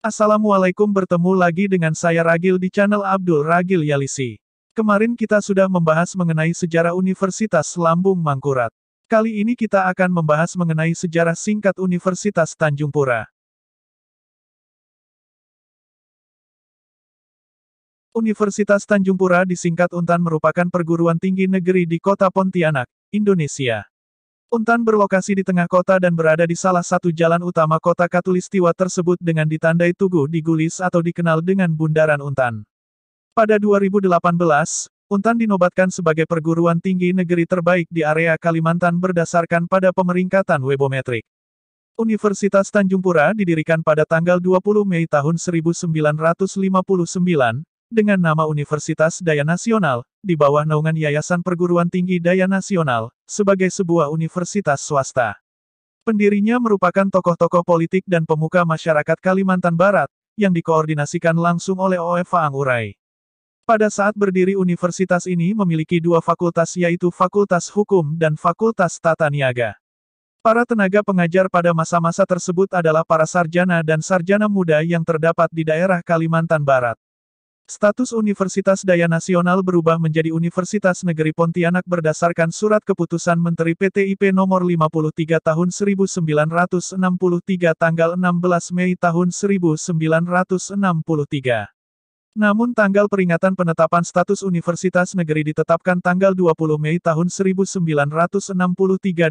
Assalamualaikum bertemu lagi dengan saya Ragil di channel Abdul Ragil Yalisi. Kemarin kita sudah membahas mengenai sejarah Universitas Lambung Mangkurat. Kali ini kita akan membahas mengenai sejarah singkat Universitas Tanjungpura. Universitas Tanjungpura disingkat UNTAN merupakan perguruan tinggi negeri di kota Pontianak, Indonesia. Untan berlokasi di tengah kota dan berada di salah satu jalan utama kota Katulistiwa tersebut dengan ditandai tugu digulis atau dikenal dengan Bundaran Untan. Pada 2018, Untan dinobatkan sebagai perguruan tinggi negeri terbaik di area Kalimantan berdasarkan pada pemeringkatan webometrik. Universitas Tanjungpura didirikan pada tanggal 20 Mei tahun 1959, dengan nama Universitas Daya Nasional, di bawah naungan Yayasan Perguruan Tinggi Daya Nasional, sebagai sebuah universitas swasta. Pendirinya merupakan tokoh-tokoh politik dan pemuka masyarakat Kalimantan Barat, yang dikoordinasikan langsung oleh OFA Angurai. Pada saat berdiri universitas ini memiliki dua fakultas yaitu Fakultas Hukum dan Fakultas Tata Niaga. Para tenaga pengajar pada masa-masa tersebut adalah para sarjana dan sarjana muda yang terdapat di daerah Kalimantan Barat. Status Universitas Daya Nasional berubah menjadi Universitas Negeri Pontianak berdasarkan Surat Keputusan Menteri PTIP Nomor 53 Tahun 1963 tanggal 16 Mei tahun 1963. Namun tanggal peringatan penetapan status Universitas Negeri ditetapkan tanggal 20 Mei tahun 1963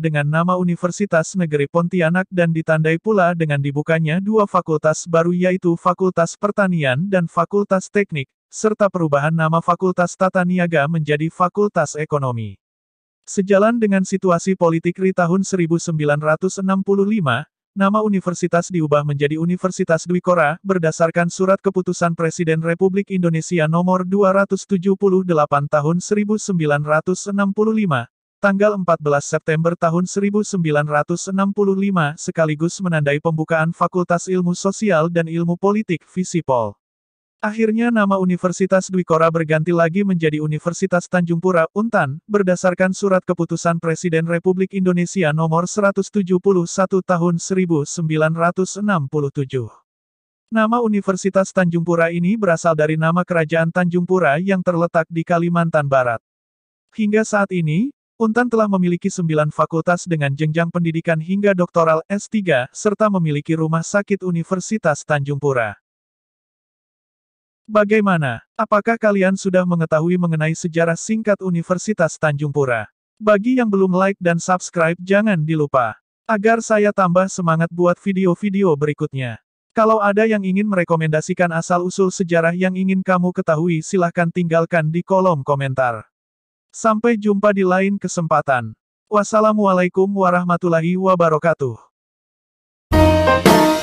dengan nama Universitas Negeri Pontianak dan ditandai pula dengan dibukanya dua fakultas baru yaitu Fakultas Pertanian dan Fakultas Teknik, serta perubahan nama Fakultas Tata Niaga menjadi Fakultas Ekonomi. Sejalan dengan situasi politik RI tahun 1965, Nama universitas diubah menjadi Universitas Dwikora, berdasarkan Surat Keputusan Presiden Republik Indonesia Nomor 278 Tahun 1965, tanggal 14 September tahun 1965 sekaligus menandai pembukaan Fakultas Ilmu Sosial dan Ilmu Politik (FISIPOL). Akhirnya nama Universitas Dwikora berganti lagi menjadi Universitas Tanjung Pura, Untan, berdasarkan Surat Keputusan Presiden Republik Indonesia Nomor 171 Tahun 1967. Nama Universitas Tanjung Pura ini berasal dari nama Kerajaan Tanjung Pura yang terletak di Kalimantan Barat. Hingga saat ini, Untan telah memiliki sembilan fakultas dengan jenjang pendidikan hingga doktoral S3, serta memiliki rumah sakit Universitas Tanjung Pura. Bagaimana? Apakah kalian sudah mengetahui mengenai sejarah singkat Universitas Tanjung Pura? Bagi yang belum like dan subscribe jangan dilupa. Agar saya tambah semangat buat video-video berikutnya. Kalau ada yang ingin merekomendasikan asal-usul sejarah yang ingin kamu ketahui silahkan tinggalkan di kolom komentar. Sampai jumpa di lain kesempatan. Wassalamualaikum warahmatullahi wabarakatuh.